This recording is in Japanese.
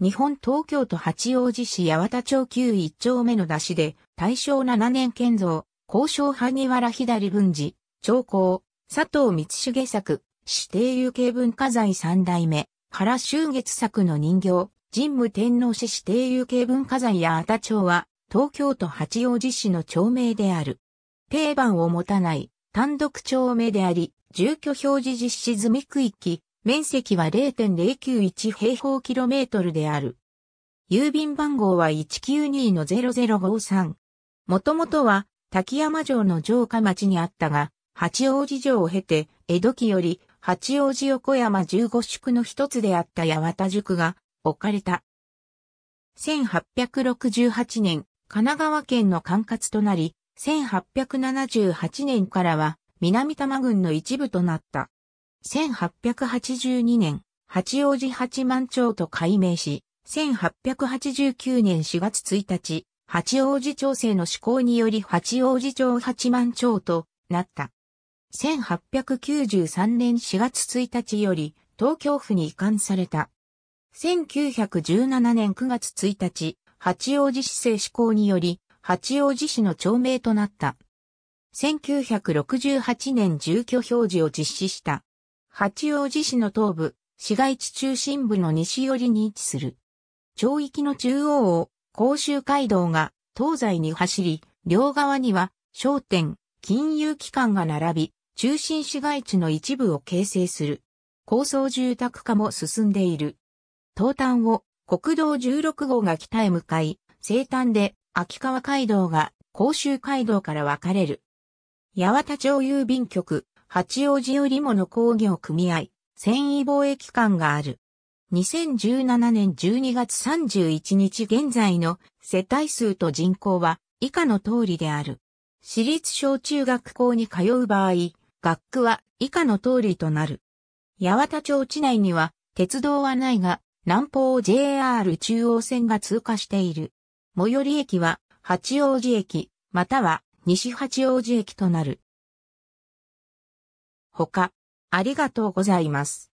日本東京都八王子市八幡町旧一丁目の出しで、大正7年建造、交渉萩原左文治、長江、佐藤光重作、指定有形文化財三代目、原修月作の人形、神武天皇氏指定有形文化財八幡町は、東京都八王子市の町名である。定番を持たない、単独町名であり、住居表示実施済み区域、面積は0.091平方キロメートルである。郵便番号は192-0053。もともとは滝山城の城下町にあったが、八王子城を経て、江戸期より八王子横山15宿の一つであった八幡宿が置かれた。1868年、神奈川県の管轄となり、1878年からは南多摩郡の一部となった。1882年、八王子八幡町と改名し、1889年4月1日、八王子町政の施行により八王子町八幡町となった。1893年4月1日より東京府に移管された。1917年9月1日、八王子市政施行により八王子市の町名となった。1968年住居表示を実施した。八王子市の東部、市街地中心部の西寄りに位置する。町域の中央を甲州街道が東西に走り、両側には商店、金融機関が並び、中心市街地の一部を形成する。高層住宅化も進んでいる。東端を国道16号が北へ向かい、西端で秋川街道が甲州街道から分かれる。八幡町郵便局、八王子織物工業組合、繊維貿易館がある。2017年12月31日現在の世帯数と人口は以下の通りである。私立小中学校に通う場合、学区は以下の通りとなる。八幡町地内には鉄道はないが、南方 JR 中央線が通過している。最寄り駅は八王子駅、または西八王子駅となる。ほか、ありがとうございます。